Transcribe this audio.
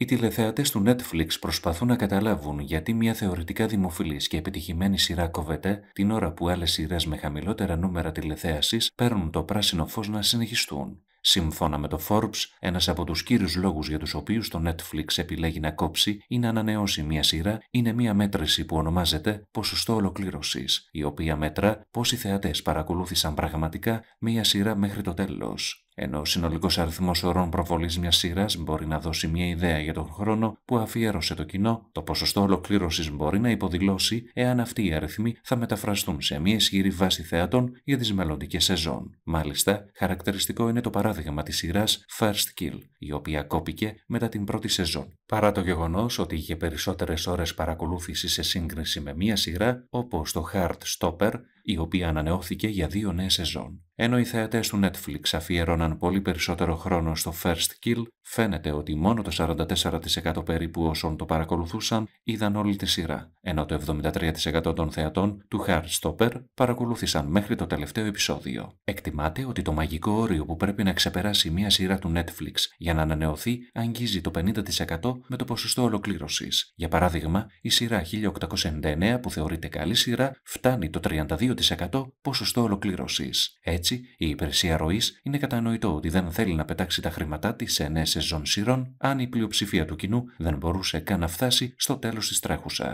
Οι τηλεθεατές του Netflix προσπαθούν να καταλάβουν γιατί μια θεωρητικά δημοφιλής και επιτυχημένη σειρά κοβέται την ώρα που άλλες σειρές με χαμηλότερα νούμερα τηλεθέασης παίρνουν το πράσινο φως να συνεχιστούν. Σύμφωνα με το Forbes, ένας από τους κύριους λόγους για τους οποίους το Netflix επιλέγει να κόψει ή να ανανεώσει μια σειρά είναι μια μέτρηση που ονομάζεται ποσοστό ολοκλήρωσης, η οποία μέτρα πόσοι θεατές παρακολούθησαν πραγματικά μια σειρά μέχρι το τέλος ενώ ο συνολικός αριθμός ωρών προβολής μιας σειράς μπορεί να δώσει μια ιδέα για τον χρόνο που αφιέρωσε το κοινό, το ποσοστό ολοκλήρωσης μπορεί να υποδηλώσει εάν αυτοί οι αριθμοί θα μεταφραστούν σε μια ισχυρή βάση θεατών για τις μελλοντικές σεζόν. Μάλιστα, χαρακτηριστικό είναι το παράδειγμα της σειράς First Kill, η οποία κόπηκε μετά την πρώτη σεζόν Παρά το γεγονός ότι είχε περισσότερες ώρες παρακολούθησης σε σύγκριση με μία σειρά, όπως το Hard Stopper, η οποία ανανεώθηκε για δύο νέες σεζόν. Ενώ οι θεατές του Netflix αφιέρωναν πολύ περισσότερο χρόνο στο First Kill, φαίνεται ότι μόνο το 44% περίπου όσων το παρακολουθούσαν είδαν όλη τη σειρά, ενώ το 73% των θεατών του Stopper παρακολούθησαν μέχρι το τελευταίο επεισόδιο. Εκτιμάται ότι το μαγικό όριο που πρέπει να ξεπεράσει μια σειρά του Netflix για να ανανεωθεί αγγίζει το 50% με το ποσοστό ολοκλήρωσης. Για παράδειγμα, η σειρά 1899 που θεωρείται καλή σειρά φτάνει το 32% ποσοστό ολοκλήρωσης. Έτσι, η υπηρεσία ροής είναι κατανοητό ότι δεν θέλει να πετάξει τα χρήματά της σε νέες σεζόν σειρών αν η πλειοψηφία του κοινού δεν μπορούσε καν να φτάσει στο τέλος της τρέχουσας.